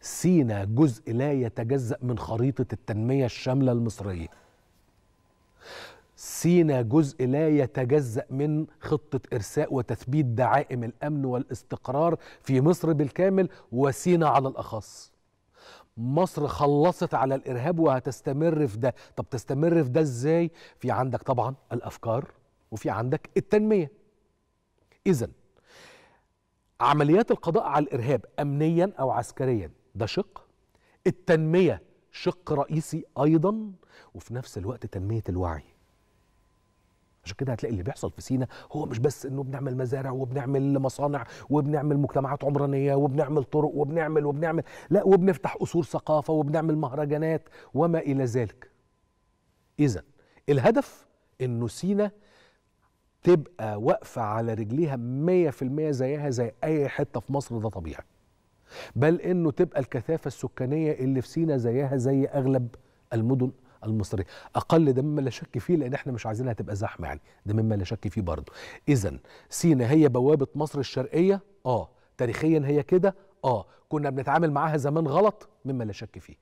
سينا جزء لا يتجزأ من خريطة التنمية الشاملة المصرية سينا جزء لا يتجزأ من خطة إرساء وتثبيت دعائم الأمن والاستقرار في مصر بالكامل وسينا على الأخص مصر خلصت على الإرهاب وهتستمر في ده طب تستمر في ده إزاي؟ في عندك طبعا الأفكار وفي عندك التنمية إذا عمليات القضاء على الإرهاب أمنيا أو عسكريا ده شق التنمية شق رئيسي أيضا وفي نفس الوقت تنمية الوعي عشان كده هتلاقي اللي بيحصل في سينا هو مش بس انه بنعمل مزارع وبنعمل مصانع وبنعمل مجتمعات عمرانيه وبنعمل طرق وبنعمل وبنعمل لا وبنفتح قصور ثقافه وبنعمل مهرجانات وما الى ذلك. اذا الهدف انه سينا تبقى واقفه على رجليها 100% زيها زي اي حته في مصر ده طبيعي. بل انه تبقى الكثافه السكانيه اللي في سينا زيها زي اغلب المدن المصريه اقل ده مما لا شك فيه لان احنا مش عايزينها تبقى زحمه يعني ده مما لا شك فيه برضه اذا سينا هي بوابه مصر الشرقيه اه تاريخيا هي كده اه كنا بنتعامل معاها زمان غلط مما لا شك فيه